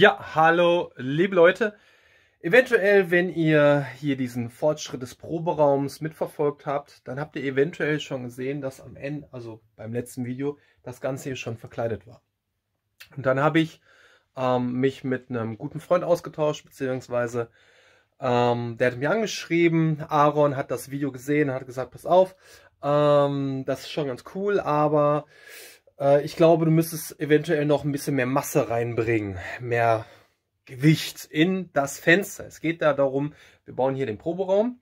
Ja, hallo, liebe Leute. Eventuell, wenn ihr hier diesen Fortschritt des Proberaums mitverfolgt habt, dann habt ihr eventuell schon gesehen, dass am Ende, also beim letzten Video, das Ganze hier schon verkleidet war. Und dann habe ich ähm, mich mit einem guten Freund ausgetauscht, beziehungsweise ähm, der hat mir angeschrieben, Aaron hat das Video gesehen, hat gesagt, pass auf, ähm, das ist schon ganz cool, aber äh, ich glaube, du müsstest eventuell noch ein bisschen mehr Masse reinbringen, mehr Gewicht in das Fenster. Es geht da darum, wir bauen hier den Proberaum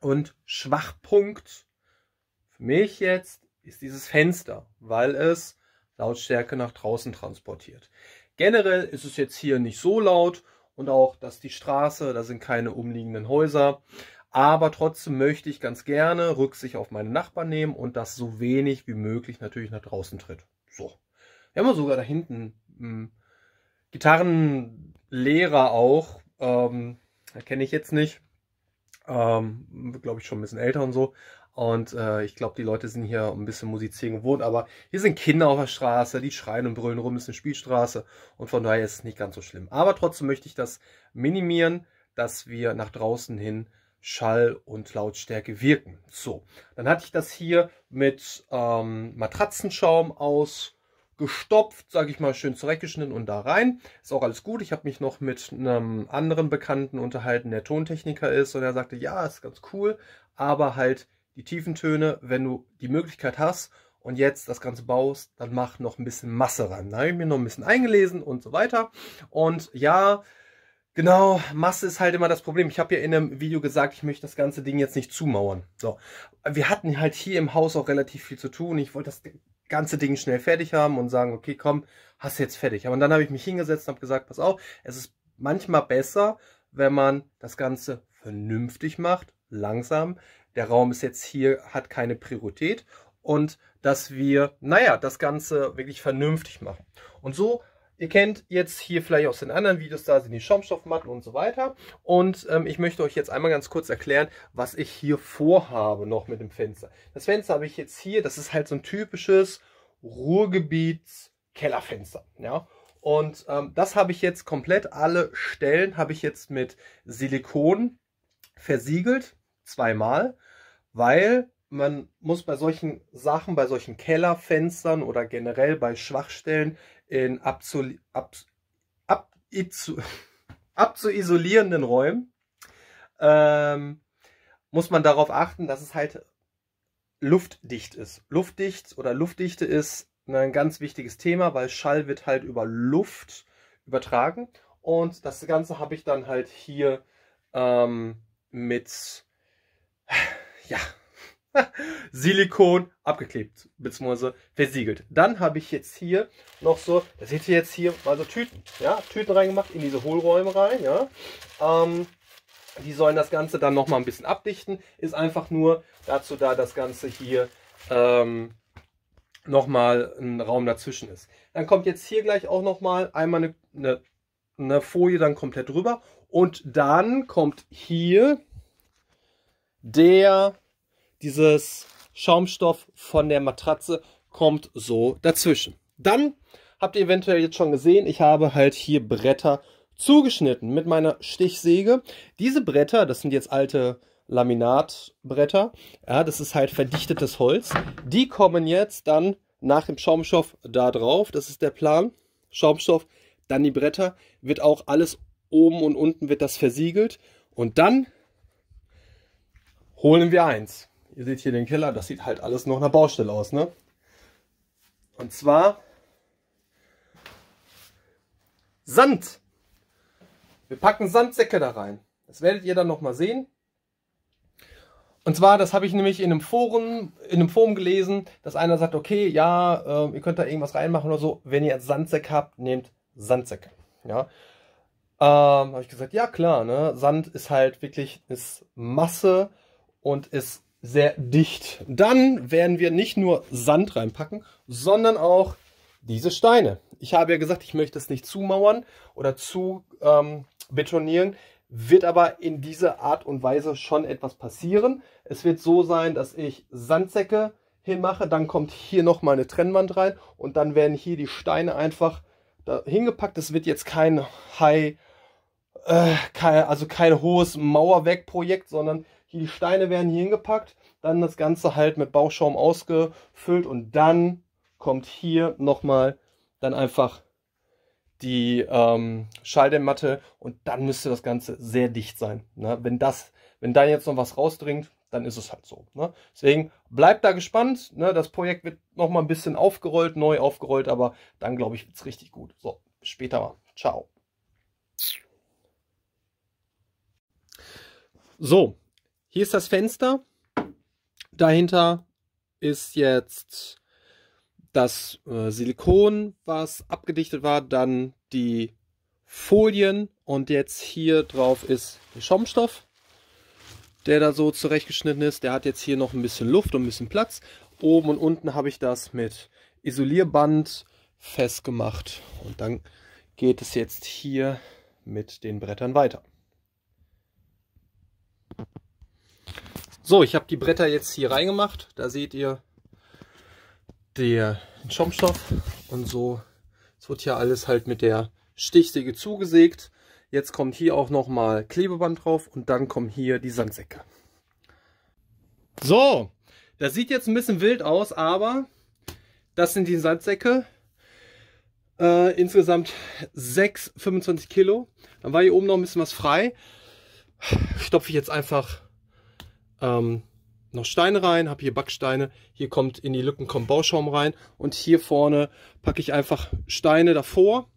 und Schwachpunkt für mich jetzt ist dieses Fenster, weil es Lautstärke nach draußen transportiert. Generell ist es jetzt hier nicht so laut und auch, dass die Straße, da sind keine umliegenden Häuser. Aber trotzdem möchte ich ganz gerne Rücksicht auf meine Nachbarn nehmen und das so wenig wie möglich natürlich nach draußen tritt. So. Wir haben sogar da hinten einen hm, Gitarrenlehrer auch. Ähm, kenne ich jetzt nicht. Ähm, glaube ich schon ein bisschen älter und so. Und äh, ich glaube, die Leute sind hier ein bisschen musizieren gewohnt, aber hier sind Kinder auf der Straße, die schreien und brüllen rum, es ist eine Spielstraße und von daher ist es nicht ganz so schlimm. Aber trotzdem möchte ich das minimieren, dass wir nach draußen hin Schall und Lautstärke wirken. So, dann hatte ich das hier mit ähm, Matratzenschaum ausgestopft, sage ich mal, schön zurechtgeschnitten und da rein. Ist auch alles gut. Ich habe mich noch mit einem anderen Bekannten unterhalten, der Tontechniker ist und er sagte, ja, ist ganz cool, aber halt die Tiefentöne, wenn du die Möglichkeit hast und jetzt das Ganze baust, dann mach noch ein bisschen Masse rein. Da habe ich mir noch ein bisschen eingelesen und so weiter. Und ja, Genau, Masse ist halt immer das Problem. Ich habe ja in einem Video gesagt, ich möchte das ganze Ding jetzt nicht zumauern. So, wir hatten halt hier im Haus auch relativ viel zu tun. Ich wollte das ganze Ding schnell fertig haben und sagen, okay, komm, hast jetzt fertig. Aber dann habe ich mich hingesetzt und habe gesagt, pass auf, es ist manchmal besser, wenn man das Ganze vernünftig macht, langsam. Der Raum ist jetzt hier, hat keine Priorität und dass wir, naja, das Ganze wirklich vernünftig machen. Und so Ihr kennt jetzt hier vielleicht aus den anderen Videos, da sind die Schaumstoffmatten und so weiter. Und ähm, ich möchte euch jetzt einmal ganz kurz erklären, was ich hier vorhabe noch mit dem Fenster. Das Fenster habe ich jetzt hier, das ist halt so ein typisches Ruhrgebiets-Kellerfenster. Ja? Und ähm, das habe ich jetzt komplett, alle Stellen habe ich jetzt mit Silikon versiegelt, zweimal, weil man muss bei solchen Sachen, bei solchen Kellerfenstern oder generell bei Schwachstellen in abzu, ab, ab, abzuisolierenden Räumen, ähm, muss man darauf achten, dass es halt luftdicht ist. Luftdicht oder Luftdichte ist ein ganz wichtiges Thema, weil Schall wird halt über Luft übertragen. Und das Ganze habe ich dann halt hier ähm, mit, ja, Silikon abgeklebt beziehungsweise versiegelt. Dann habe ich jetzt hier noch so, das seht ihr jetzt hier, also Tüten, ja, Tüten reingemacht in diese Hohlräume rein, ja. Ähm, die sollen das Ganze dann nochmal ein bisschen abdichten. Ist einfach nur dazu da, das Ganze hier ähm, nochmal ein Raum dazwischen ist. Dann kommt jetzt hier gleich auch nochmal einmal eine, eine, eine Folie dann komplett drüber. Und dann kommt hier der dieses Schaumstoff von der Matratze kommt so dazwischen. Dann habt ihr eventuell jetzt schon gesehen, ich habe halt hier Bretter zugeschnitten mit meiner Stichsäge. Diese Bretter, das sind jetzt alte Laminatbretter, ja, das ist halt verdichtetes Holz. Die kommen jetzt dann nach dem Schaumstoff da drauf, das ist der Plan. Schaumstoff, dann die Bretter, wird auch alles oben und unten wird das versiegelt und dann holen wir eins. Ihr seht hier den Keller, das sieht halt alles noch nach Baustelle aus. Ne? Und zwar Sand. Wir packen Sandsäcke da rein. Das werdet ihr dann nochmal sehen. Und zwar, das habe ich nämlich in einem Forum, in einem Forum gelesen, dass einer sagt, okay, ja, äh, ihr könnt da irgendwas reinmachen oder so. Wenn ihr Sandsäcke habt, nehmt Sandsäcke. Ja. Ähm, habe ich gesagt, ja klar, ne? Sand ist halt wirklich, ist Masse und ist sehr dicht. Dann werden wir nicht nur Sand reinpacken, sondern auch diese Steine. Ich habe ja gesagt, ich möchte es nicht zumauern oder zu ähm, betonieren, wird aber in dieser Art und Weise schon etwas passieren. Es wird so sein, dass ich Sandsäcke hinmache, dann kommt hier nochmal eine Trennwand rein und dann werden hier die Steine einfach da hingepackt. Es wird jetzt kein High, äh, kein, also kein hohes Mauerwerkprojekt, sondern hier die Steine werden hier hingepackt, dann das Ganze halt mit Bauschaum ausgefüllt und dann kommt hier nochmal dann einfach die ähm, Schalldämmmatte und dann müsste das Ganze sehr dicht sein. Ne? Wenn, das, wenn da jetzt noch was rausdringt, dann ist es halt so. Ne? Deswegen bleibt da gespannt. Ne? Das Projekt wird nochmal ein bisschen aufgerollt, neu aufgerollt, aber dann glaube ich, wird es richtig gut. So, bis später mal. Ciao. So, hier ist das Fenster. Dahinter ist jetzt das äh, Silikon, was abgedichtet war, dann die Folien und jetzt hier drauf ist der Schaumstoff, der da so zurechtgeschnitten ist. Der hat jetzt hier noch ein bisschen Luft und ein bisschen Platz. Oben und unten habe ich das mit Isolierband festgemacht und dann geht es jetzt hier mit den Brettern weiter. So, ich habe die Bretter jetzt hier reingemacht. Da seht ihr den Schaumstoff und so. Es wird hier alles halt mit der Stichsäge zugesägt. Jetzt kommt hier auch nochmal Klebeband drauf und dann kommen hier die Sandsäcke. So, das sieht jetzt ein bisschen wild aus, aber das sind die Sandsäcke. Äh, insgesamt 6, 25 Kilo. Dann war hier oben noch ein bisschen was frei. Stopfe ich jetzt einfach ähm, noch Steine rein, habe hier Backsteine, hier kommt in die Lücken kommt Bauschaum rein und hier vorne packe ich einfach Steine davor,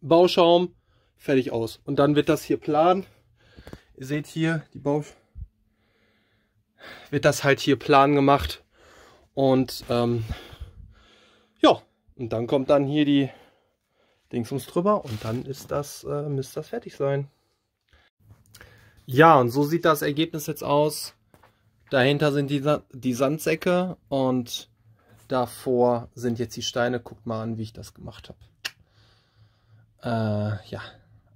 Bauschaum, fertig aus. Und dann wird das hier plan. Ihr seht hier, die Bau wird das halt hier plan gemacht und ähm, ja, und dann kommt dann hier die Dings ums drüber und dann ist das, äh, müsste das fertig sein. Ja, und so sieht das Ergebnis jetzt aus. Dahinter sind die, Sa die Sandsäcke und davor sind jetzt die Steine. Guckt mal an, wie ich das gemacht habe. Äh, ja,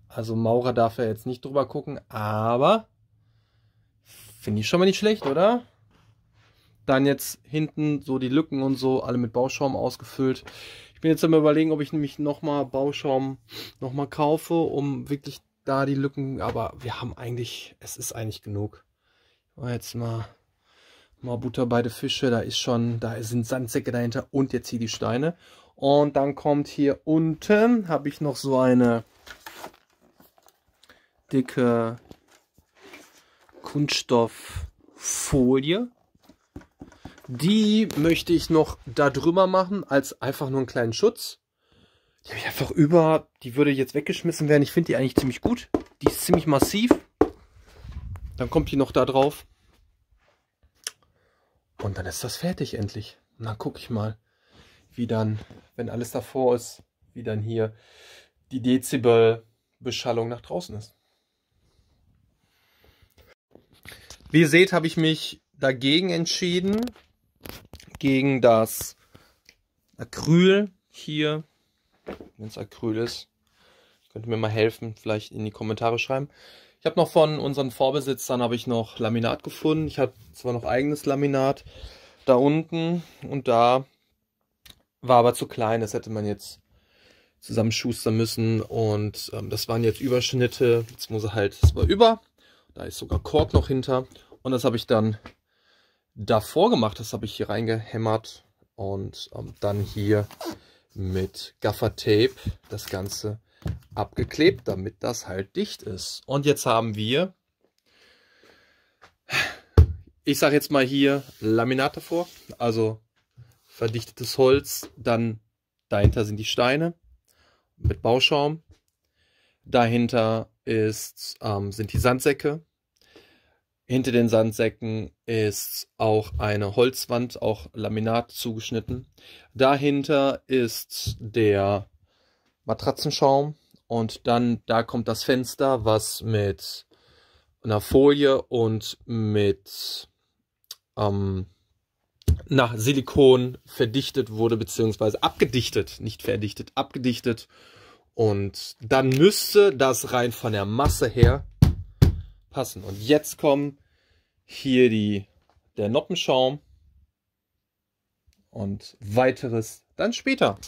also Maurer darf ja jetzt nicht drüber gucken, aber finde ich schon mal nicht schlecht, oder? Dann jetzt hinten so die Lücken und so, alle mit Bauschaum ausgefüllt. Ich bin jetzt am überlegen, ob ich nämlich nochmal Bauschaum nochmal kaufe, um wirklich da die Lücken, aber wir haben eigentlich, es ist eigentlich genug. Jetzt mal, mal Butter beide Fische, da ist schon, da sind Sandsäcke dahinter und jetzt hier die Steine. Und dann kommt hier unten, habe ich noch so eine dicke Kunststofffolie. Die möchte ich noch da drüber machen, als einfach nur einen kleinen Schutz. Die habe ich einfach über. Die würde jetzt weggeschmissen werden. Ich finde die eigentlich ziemlich gut. Die ist ziemlich massiv. Dann kommt die noch da drauf. Und dann ist das fertig endlich. Und dann gucke ich mal, wie dann, wenn alles davor ist, wie dann hier die Dezibelbeschallung nach draußen ist. Wie ihr seht, habe ich mich dagegen entschieden, gegen das Acryl hier wenn es Acryl ist. Könnt ihr mir mal helfen, vielleicht in die Kommentare schreiben. Ich habe noch von unseren Vorbesitzern habe ich noch Laminat gefunden. Ich habe zwar noch eigenes Laminat da unten und da war aber zu klein. Das hätte man jetzt zusammenschustern müssen und ähm, das waren jetzt Überschnitte. Jetzt muss er halt, das war über. Da ist sogar Kork noch hinter und das habe ich dann davor gemacht. Das habe ich hier reingehämmert und ähm, dann hier mit Gaffer Tape das Ganze abgeklebt, damit das halt dicht ist. Und jetzt haben wir, ich sage jetzt mal hier Laminate vor, also verdichtetes Holz, dann dahinter sind die Steine mit Bauschaum, dahinter ist, ähm, sind die Sandsäcke, hinter den Sandsäcken ist auch eine Holzwand, auch Laminat zugeschnitten. Dahinter ist der Matratzenschaum und dann da kommt das Fenster, was mit einer Folie und mit ähm, nach Silikon verdichtet wurde, beziehungsweise abgedichtet, nicht verdichtet, abgedichtet. Und dann müsste das rein von der Masse her passen. Und jetzt kommen hier die, der Noppenschaum und weiteres dann später.